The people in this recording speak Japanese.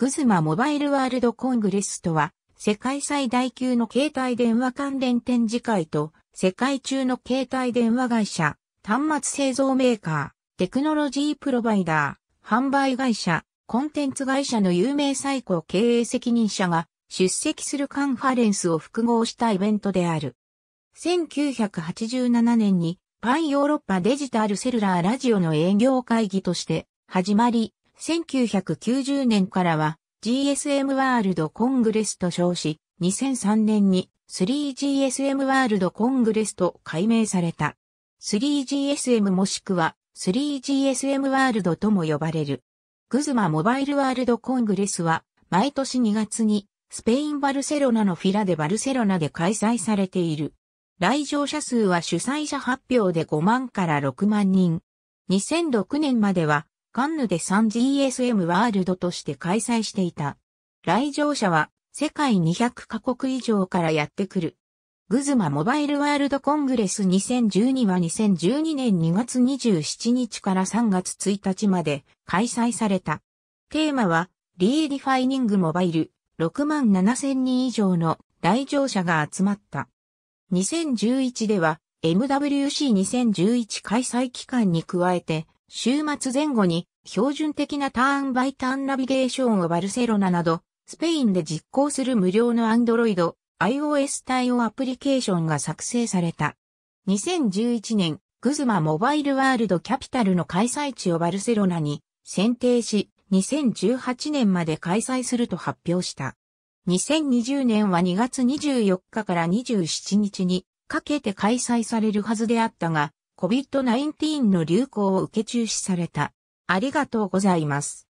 グズマモバイルワールドコングレスとは、世界最大級の携帯電話関連展示会と、世界中の携帯電話会社、端末製造メーカー、テクノロジープロバイダー、販売会社、コンテンツ会社の有名最高経営責任者が出席するカンファレンスを複合したイベントである。1987年にパンヨーロッパデジタルセルラーラジオの営業会議として始まり、1990年からは GSM ワールドコングレスと称し、2003年に 3GSM ワールドコングレスと改名された。3GSM もしくは 3GSM ワールドとも呼ばれる。グズマモバイルワールドコングレスは毎年2月にスペインバルセロナのフィラでバルセロナで開催されている。来場者数は主催者発表で5万から6万人。2006年まではカンヌで 3GSM ワールドとして開催していた。来場者は世界200カ国以上からやってくる。グズマモバイルワールドコングレス2012は2012年2月27日から3月1日まで開催された。テーマは、リーディファイニングモバイル、6万7000人以上の来場者が集まった。2011では、MWC2011 開催期間に加えて、週末前後に標準的なターンバイターンナビゲーションをバルセロナなど、スペインで実行する無料の Android、iOS 対応アプリケーションが作成された。2011年、グズマモバイルワールドキャピタルの開催地をバルセロナに選定し、2018年まで開催すると発表した。2020年は2月24日から27日にかけて開催されるはずであったが、COVID-19 の流行を受け中止された。ありがとうございます。